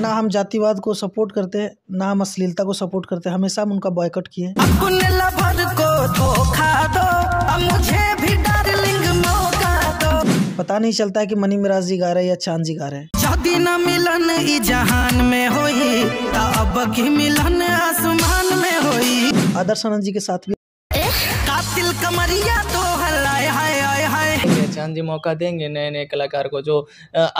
ना हम जातिवाद को सपोर्ट करते हैं ना हम अश्लीलता को सपोर्ट करते हैं हमेशा हम उनका बॉयकट किए पता नहीं चलता है कि मनी मिराज जी गा रहे हैं या चांद जी गा रहे हैं मिलन जहान में हो अब की मिलन आसमान में हो आदर्श आनंद जी के साथ भी कमरिया तो हर ईशान जी मौका देंगे नए नए कलाकार को जो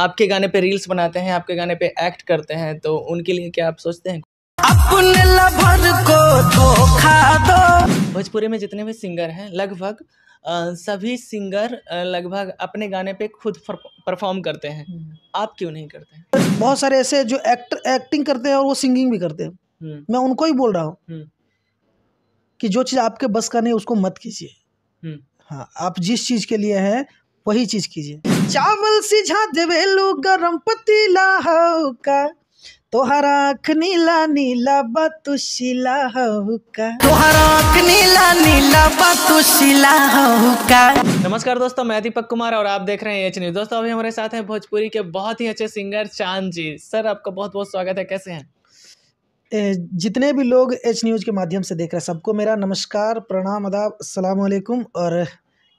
आपके गाने पे रील्स बनाते हैं आपके गाने पे एक्ट करते हैं तो उनके लिए क्या आप सोचते हैं अपने को दो भोजपुरी में जितने भी सिंगर हैं लगभग सभी सिंगर लगभग अपने गाने पे खुद परफॉर्म करते हैं हम्म। आप क्यों नहीं करते हैं बहुत सारे ऐसे जो एक्ट एक्टिंग करते हैं और वो सिंगिंग भी करते हैं हम्म। मैं उनको ही बोल रहा हूँ हम्म। कि जो चीज़ आपके बस का नहीं उसको मत कीजिए हाँ आप जिस चीज़ के लिए हैं वही चीज़ कीजिए चावल सीझा देवे लो गरम पतीला हो तोहरा आँख नीला नीला बतुशीला शिला तोहरा आँख नीला नीला बतुशीला शिला नमस्कार दोस्तों मैं दीपक कुमार और आप देख रहे हैं एच न्यूज दोस्तों अभी हमारे साथ हैं भोजपुरी के बहुत ही अच्छे सिंगर चांद जी सर आपका बहुत बहुत स्वागत है कैसे हैं जितने भी लोग एच न्यूज़ के माध्यम से देख रहे हैं सबको मेरा नमस्कार प्रणाम अदाब असलकुम और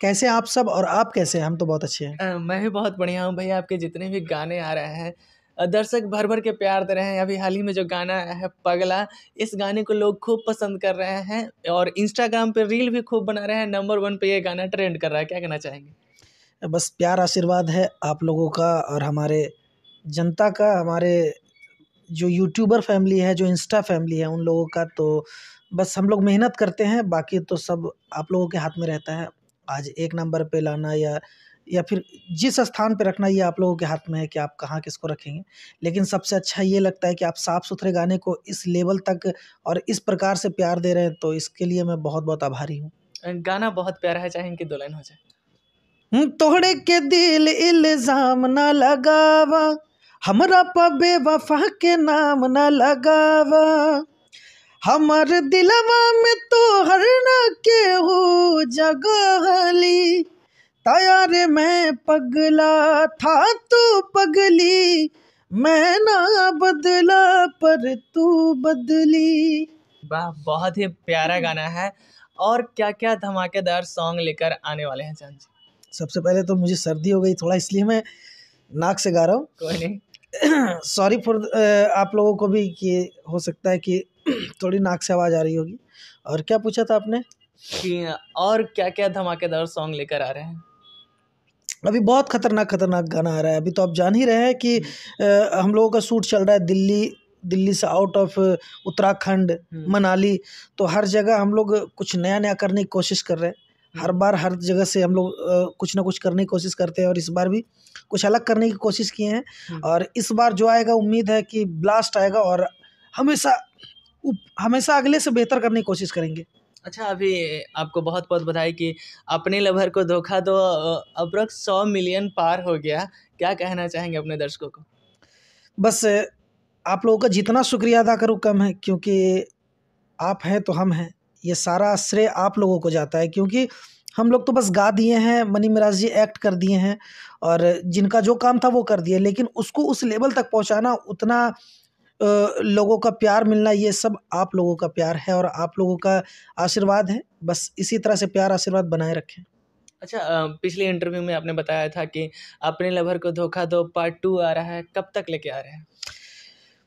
कैसे आप सब और आप कैसे हैं? हम तो बहुत अच्छे हैं। मैं भी बहुत बढ़िया हूँ भैया आपके जितने भी गाने आ रहे हैं दर्शक भर-भर के प्यार दे रहे हैं। अभी हाल ही में जो गाना आया है पगला इस गाने को लोग खूब पसंद कर रहे हैं और इंस्टाग्राम पे रील भी खूब बना रहे हैं। नंबर वन पे ये गाना ट्रेंड कर रहा है। क्या कहना चाहेंगे? बस प्यार आशीर्वाद है आप लोगों का और हमारे जनता का, हमारे जो यूट्यूबर फैमिली है, जो इंस्टा फैमिली है उन लोगों का। तो बस हम लोग मेहनत करते हैं, बाकी तो सब आप लोगों के हाथ में रहता है। आज एक नंबर पे लाना या या फिर जिस स्थान पे रखना ये आप लोगों के हाथ में है कि आप कहाँ किसको रखेंगे लेकिन सबसे अच्छा ये लगता है कि आप साफ़ सुथरे गाने को इस लेवल तक और इस प्रकार से प्यार दे रहे हैं तो इसके लिए मैं बहुत बहुत आभारी हूँ गाना बहुत प्यारा है चाहे इनकी दुल्हन हो जाए तोड़े के दिल इल्जाम ना लगावा हमरा पर बेवफा के नाम ना लगावा हमारे दिलवा में तो हर ना के हो जगहली तैयार मैं पगला था तू पगली मैं ना बदला पर तू बदली वाह बहुत ही प्यारा हम्म। गाना है और क्या क्या धमाकेदार सॉन्ग लेकर आने वाले हैं चांद जी सबसे पहले तो मुझे सर्दी हो गई थोड़ा इसलिए मैं नाक से गा रहा हूँ कोई नहीं सॉरी फॉर आप लोगों को भी कि हो सकता है कि थोड़ी नाक से आवाज़ आ रही होगी और क्या पूछा था आपने और क्या क्या धमाकेदार सॉन्ग लेकर आ रहे हैं अभी बहुत खतरनाक खतरनाक गाना आ रहा है अभी तो आप जान ही रहे हैं कि आ, हम लोगों का सूट चल रहा है दिल्ली दिल्ली से आउट ऑफ उत्तराखंड हम्म। मनाली तो हर जगह हम लोग कुछ नया नया करने की कोशिश कर रहे हैं हम्म। हर बार हर जगह से हम लोग कुछ ना कुछ करने की कोशिश करते हैं और इस बार भी कुछ अलग करने की कोशिश किए हैं हम्म। और इस बार जो आएगा उम्मीद है कि ब्लास्ट आएगा और हमेशा हमेशा अगले से बेहतर करने की कोशिश करेंगे अच्छा अभी आपको बहुत बहुत बधाई कि अपने लभर को धोखा दो रख सौ मिलियन पार हो गया क्या कहना चाहेंगे अपने दर्शकों को बस आप लोगों का जितना शुक्रिया अदा करूँ कम है क्योंकि आप हैं तो हम हैं ये सारा श्रेय आप लोगों को जाता है क्योंकि हम लोग तो बस गा दिए हैं मनी मिराज जी एक्ट कर दिए हैं और जिनका जो काम था वो कर दिए लेकिन उसको उस लेवल तक पहुंचाना उतना लोगों का प्यार मिलना ये सब आप लोगों का प्यार है और आप लोगों का आशीर्वाद है बस इसी तरह से प्यार आशीर्वाद बनाए रखें अच्छा पिछले इंटरव्यू में आपने बताया था कि अपने लवर को धोखा दो पार्ट टू आ रहा है कब तक लेके आ रहे हैं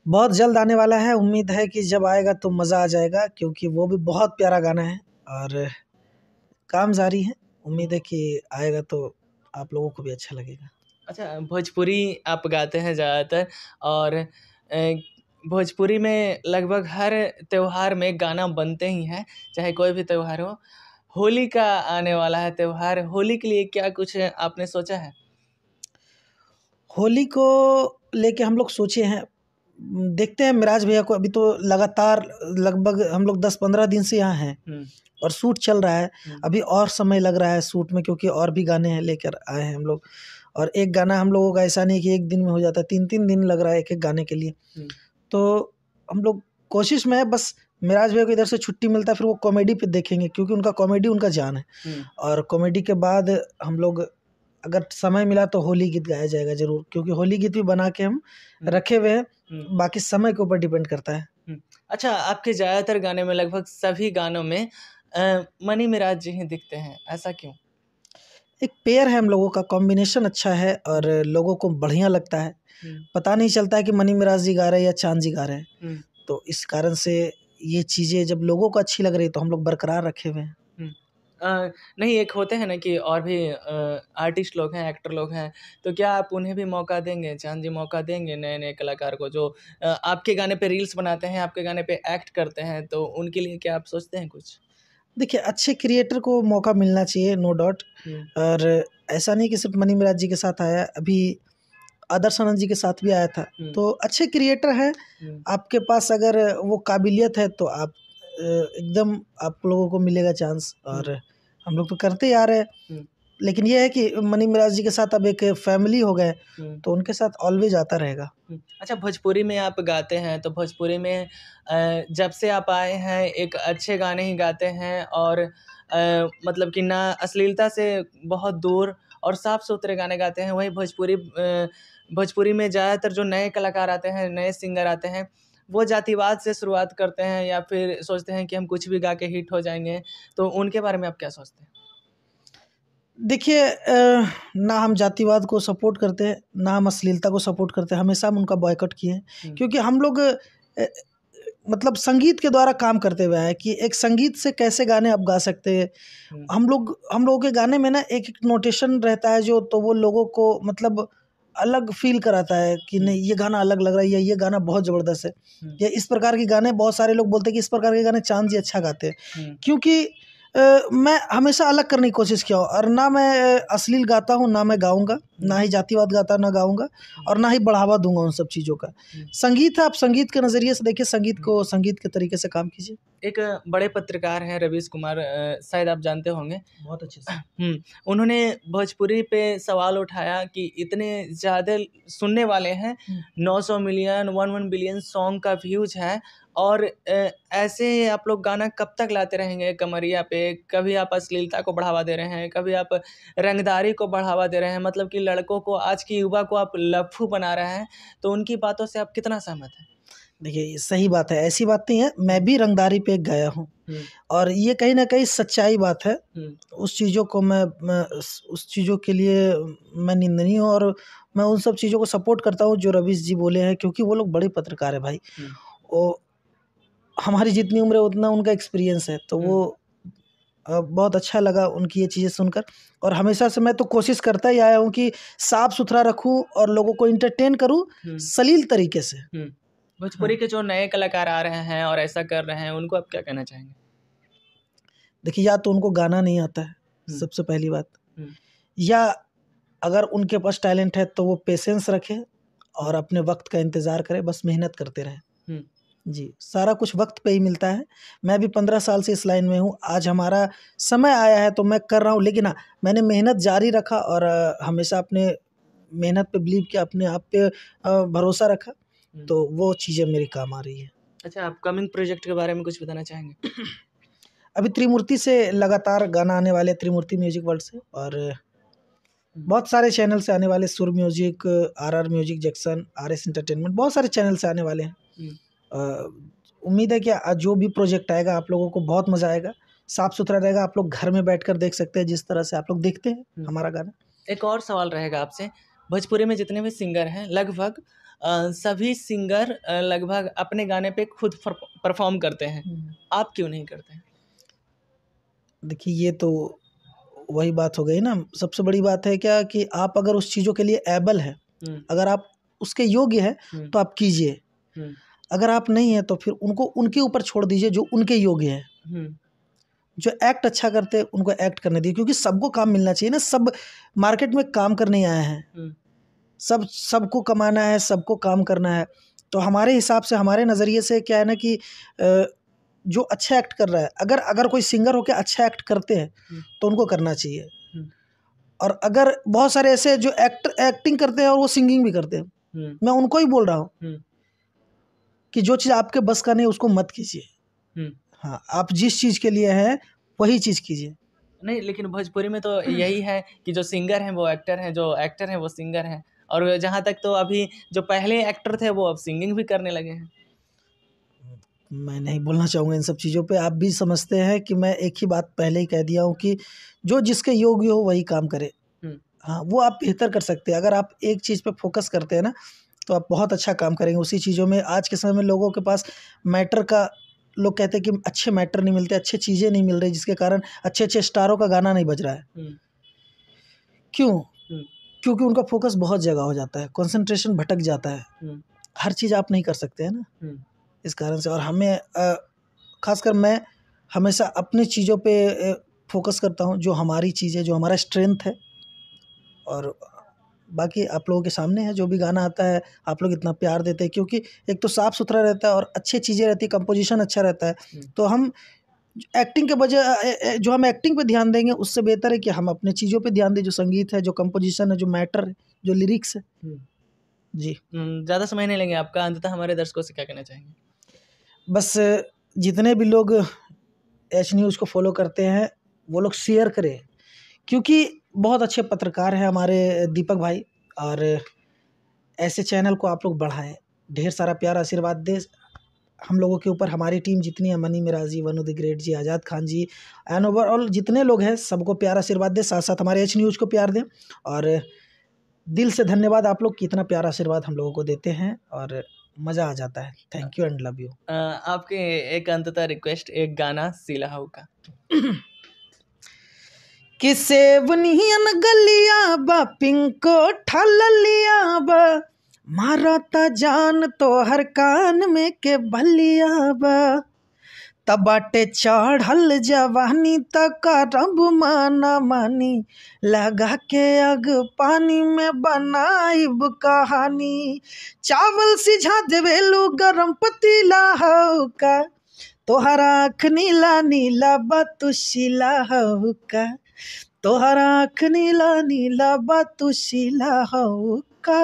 बहुत जल्द आने वाला है उम्मीद है कि जब आएगा तो मज़ा आ जाएगा क्योंकि वो भी बहुत प्यारा गाना है और काम जारी है उम्मीद है कि आएगा तो आप लोगों को भी अच्छा लगेगा अच्छा भोजपुरी आप गाते हैं ज़्यादातर और भोजपुरी में लगभग हर त्योहार में गाना बनते ही हैं चाहे कोई भी त्योहार हो होली का आने वाला है त्योहार होली के लिए क्या कुछ आपने सोचा है होली को लेके हम लोग सोचे हैं देखते हैं मिराज भैया को अभी तो लगातार लगभग हम लोग दस पंद्रह दिन से यहाँ हैं हम्म। और सूट चल रहा है हम्म। अभी और समय लग रहा है सूट में क्योंकि और भी गाने हैं लेकर आए हैं हम लोग और एक गाना हम लोगों का ऐसा नहीं कि एक दिन में हो जाता है तीन तीन दिन लग रहा है एक एक गाने के लिए हम्म। तो हम लोग कोशिश में है बस मिराज भाई को इधर से छुट्टी मिलता है फिर वो कॉमेडी पे देखेंगे क्योंकि उनका कॉमेडी उनका जान है हम्म। और कॉमेडी के बाद हम लोग अगर समय मिला तो होली गीत गाया जाएगा जरूर क्योंकि होली गीत भी बना के हम हम्म। रखे हुए हैं हम्म। बाकी समय के ऊपर डिपेंड करता है अच्छा आपके ज़्यादातर गाने में लगभग सभी गानों में मनी मिराज जी ही दिखते हैं ऐसा क्यों एक पेयर है हम लोगों का कॉम्बिनेशन अच्छा है और लोगों को बढ़िया लगता है हम्म। पता नहीं चलता है कि मनी मिराज जी गा रहे हैं या चांद जी गा रहे हैं हम्म। तो इस कारण से ये चीज़ें जब लोगों को अच्छी लग रही तो हम लोग बरकरार रखे हुए हैं हम्म। नहीं एक होते हैं ना कि और भी आर्टिस्ट लोग हैं एक्टर लोग हैं तो क्या आप उन्हें भी मौका देंगे चांद जी मौका देंगे नए नए कलाकार को जो आ, आपके गाने पे रील्स बनाते हैं आपके गाने पे एक्ट करते हैं तो उनके लिए क्या आप सोचते हैं कुछ देखिए अच्छे क्रिएटर को मौका मिलना चाहिए नो डाउट और ऐसा नहीं कि सिर्फ मनी मिराज जी के साथ आया अभी आदर्श आनंद जी के साथ भी आया था हम्म। तो अच्छे क्रिएटर हैं हम्म। आपके पास अगर वो काबिलियत है तो आप एकदम आप लोगों को मिलेगा चांस हम्म। और हम लोग तो करते ही आ रहे हैं लेकिन ये है कि मनी मिराज जी के साथ अब एक फैमिली हो गए तो उनके साथ ऑलवेज आता रहेगा अच्छा भोजपुरी में आप गाते हैं तो भोजपुरी में जब से आप आए हैं एक अच्छे गाने ही गाते हैं और मतलब कि ना अश्लीलता से बहुत दूर और साफ सुथरे गाने गाते हैं वहीं भोजपुरी भोजपुरी में ज़्यादातर जो नए कलाकार आते हैं नए सिंगर आते हैं वो जातिवाद से शुरुआत करते हैं या फिर सोचते हैं कि हम कुछ भी गा के हिट हो जाएंगे तो उनके बारे में आप क्या सोचते हैं देखिए ना हम जातिवाद को सपोर्ट करते हैं ना हम अश्लीलता को सपोर्ट करते हैं हमेशा हम उनका बॉयकट किए हम्म। क्योंकि हम लोग मतलब संगीत के द्वारा काम करते हुए हैं कि एक संगीत से कैसे गाने आप गा सकते हैं हम्म। हम लोग हम लोगों के गाने में ना एक एक नोटेशन रहता है जो तो वो लोगों को मतलब अलग फील कराता है कि हम्म। नहीं ये गाना अलग लग रहा है या ये गाना बहुत ज़बरदस्त है हम्म। या इस प्रकार के गाने बहुत सारे लोग बोलते हैं कि इस प्रकार के गाने चांद जी अच्छा गाते हैं क्योंकि आ, मैं हमेशा अलग करने की कोशिश किया हूँ और ना मैं अश्लील गाता हूँ ना मैं गाऊँगा ना ही जातिवाद गाता ना गाऊंगा और ना ही बढ़ावा दूंगा उन सब चीज़ों का संगीत है आप संगीत के नज़रिए से देखिए संगीत को संगीत के तरीके से काम कीजिए एक बड़े पत्रकार हैं रवीश कुमार शायद आप जानते होंगे बहुत अच्छे से हम्म, उन्होंने भोजपुरी पे सवाल उठाया कि इतने ज़्यादा सुनने वाले हैं हम्म। नौ million one one billion song का व्यूज है और ऐसे आप लोग गाना कब तक लाते रहेंगे कमरिया पे कभी आप अश्लीलता को बढ़ावा दे रहे हैं कभी आप रंगदारी को बढ़ावा दे रहे हैं मतलब कि लड़कों को आज की युवा को आप लफ्फू बना रहे हैं तो उनकी बातों से आप कितना सहमत हैं देखिए सही बात है ऐसी बात नहीं है मैं भी रंगदारी पे गया हूँ हम्म। और ये कहीं ना कहीं सच्चाई बात है हम्म। उस चीज़ों को मैं, मैं उस चीज़ों के लिए मैं निंदनीय हूँ और मैं उन सब चीज़ों को सपोर्ट करता हूँ जो रवीश जी बोले हैं क्योंकि वो लोग बड़े पत्रकार हैं भाई हम्म। वो हमारी जितनी उम्र है उतना उनका एक्सपीरियंस है तो वो बहुत अच्छा लगा उनकी ये चीज़ें सुनकर और हमेशा से मैं तो कोशिश करता ही आया हूँ कि साफ सुथरा रखूँ और लोगों को इंटरटेन करूँ हम्म। सलील तरीके से भोजपुरी हम्म। हाँ। के जो नए कलाकार आ रहे हैं और ऐसा कर रहे हैं उनको आप क्या कहना चाहेंगे देखिए या तो उनको गाना नहीं आता है हम्म। सबसे पहली बात या अगर उनके पास टैलेंट है तो वो पेशेंस रखें और अपने वक्त का इंतज़ार करें बस मेहनत करते रहें जी सारा कुछ वक्त पे ही मिलता है मैं भी पंद्रह साल से इस लाइन में हूँ आज हमारा समय आया है तो मैं कर रहा हूँ लेकिन हाँ मैंने मेहनत जारी रखा और हमेशा अपने मेहनत पे बिलीव किया अपने आप पे भरोसा रखा तो वो चीज़ें मेरे काम आ रही है अच्छा आप कमिंग प्रोजेक्ट के बारे में कुछ बताना चाहेंगे अभी त्रिमूर्ति से लगातार गाना आने वाले त्रिमूर्ति म्यूजिक वर्ल्ड से और बहुत सारे चैनल से आने वाले Sur music R R music Jackson R S entertainment बहुत सारे चैनल से आने वाले हैं उम्मीद है कि जो भी प्रोजेक्ट आएगा आप लोगों को बहुत मज़ा आएगा साफ़ सुथरा रहेगा आप लोग घर में बैठ कर देख सकते हैं जिस तरह से आप लोग देखते हैं हम्म। हमारा गाना एक और सवाल रहेगा आपसे भोजपुरी में जितने भी सिंगर हैं लगभग सभी सिंगर लगभग अपने गाने पे खुद परफॉर्म करते हैं हम्म। आप क्यों नहीं करते हैं देखिए ये तो वही बात हो गई ना सबसे बड़ी बात है क्या कि आप अगर उस चीज़ों के लिए एबल है हम्म। अगर आप उसके योग्य है तो आप कीजिए अगर आप नहीं हैं तो फिर उनको उनके ऊपर छोड़ दीजिए जो उनके योग्य हैं हम्म। जो एक्ट अच्छा करते हैं उनको एक्ट करने दीजिए क्योंकि सबको काम मिलना चाहिए ना सब मार्केट में काम करने आए हैं हम्म। सब सबको कमाना है सबको काम करना है तो हमारे हिसाब से हमारे नज़रिए से क्या है ना कि जो अच्छा एक्ट कर रहा है अगर अगर कोई सिंगर होकर अच्छा एक्ट करते हैं हम्म। तो उनको करना चाहिए और अगर बहुत सारे ऐसे जो एक्ट एक्टिंग करते हैं और वो सिंगिंग भी करते हैं मैं उनको ही बोल रहा हूँ कि जो चीज़ आपके बस का नहीं उसको मत कीजिए हम्म। हाँ आप जिस चीज़ के लिए हैं वही चीज़ कीजिए नहीं लेकिन भोजपुरी में तो यही है कि जो सिंगर हैं वो एक्टर हैं जो एक्टर हैं वो सिंगर हैं और जहाँ तक तो अभी जो पहले एक्टर थे वो अब सिंगिंग भी करने लगे हैं मैं नहीं बोलना चाहूँगा इन सब चीज़ों पे आप भी समझते हैं कि मैं एक ही बात पहले ही कह दिया हूँ कि जो जिसके योग्य हो वही काम करे हम्म। हाँ वो आप बेहतर कर सकते हैं अगर आप एक चीज़ पे फोकस करते हैं ना तो आप बहुत अच्छा काम करेंगे उसी चीज़ों में आज के समय में लोगों के पास मैटर का लोग कहते हैं कि अच्छे मैटर नहीं मिलते अच्छी चीज़ें नहीं मिल रही जिसके कारण अच्छे अच्छे स्टारों का गाना नहीं बज रहा है हम्म। क्यों हम्म। क्योंकि उनका फोकस बहुत जगह हो जाता है कंसंट्रेशन भटक जाता है हम्म। हर चीज़ आप नहीं कर सकते हैं ना इस कारण से और हमें खासकर मैं हमेशा अपनी चीज़ों पे फोकस करता हूँ जो हमारी चीज़ है जो हमारा स्ट्रेंथ है और बाकी आप लोगों के सामने है जो भी गाना आता है आप लोग इतना प्यार देते हैं क्योंकि एक तो साफ़ सुथरा रहता है और अच्छी चीज़ें रहती है कंपोजिशन अच्छा रहता है हम्म। तो हम एक्टिंग के बजाय जो हम एक्टिंग पे ध्यान देंगे उससे बेहतर है कि हम अपने चीज़ों पे ध्यान दें जो संगीत है जो कंपोजिशन है जो मैटर है जो लिरिक्स है हम्म। जी हम्म, ज़्यादा समय नहीं लेंगे आपका अंततः हमारे दर्शकों से क्या कहना चाहेंगे बस जितने भी लोग एच न्यूज़ को फॉलो करते हैं वो लोग शेयर करें क्योंकि बहुत अच्छे पत्रकार हैं हमारे दीपक भाई और ऐसे चैनल को आप लोग बढ़ाएँ ढेर सारा प्यार आशीर्वाद दें हम लोगों के ऊपर हमारी टीम जितनी है Mani Miraj ji Vannu the great ji Azad Khan ji and overall जितने लोग हैं सबको प्यार आशीर्वाद दें साथ साथ हमारे एच न्यूज़ को प्यार दें और दिल से धन्यवाद आप लोग कितना प्यार आशीर्वाद हम लोगों को देते हैं और मज़ा आ जाता है thank you and love you आपके एक अंततः रिक्वेस्ट एक गाना सिलाहू का किसे बनियन गलिया बा पिंको ठल लिया बा मारा ता जान तो हर कान में के भलिया बा तबाटे चढ़ल जवानी तक रब माना मानी लगा के अग पानी में बनाइब कहानी चावल सिझा देवेलू गरम पतीला हौका का तोहरा अख नीला नीला बतुशिला हौ का तोहरा आँख नीला नीला बातु शीला का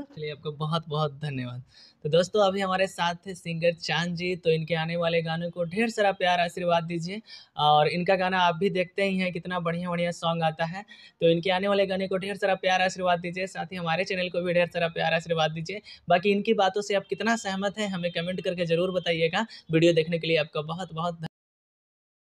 चलिए आपको बहुत बहुत धन्यवाद तो दोस्तों अभी हमारे साथ थे सिंगर चांद जी तो इनके आने वाले गानों को ढेर सारा प्यार आशीर्वाद दीजिए और इनका गाना आप भी देखते ही हैं कितना बढ़िया बढ़िया सॉन्ग आता है तो इनके आने वाले गाने को ढेर सारा प्यार आशीर्वाद दीजिए साथ ही हमारे चैनल को भी ढेर सारा प्यार आशीर्वाद दीजिए बाकी इनकी बातों से आप कितना सहमत हैं हमें कमेंट करके ज़रूर बताइएगा वीडियो देखने के लिए आपका बहुत बहुत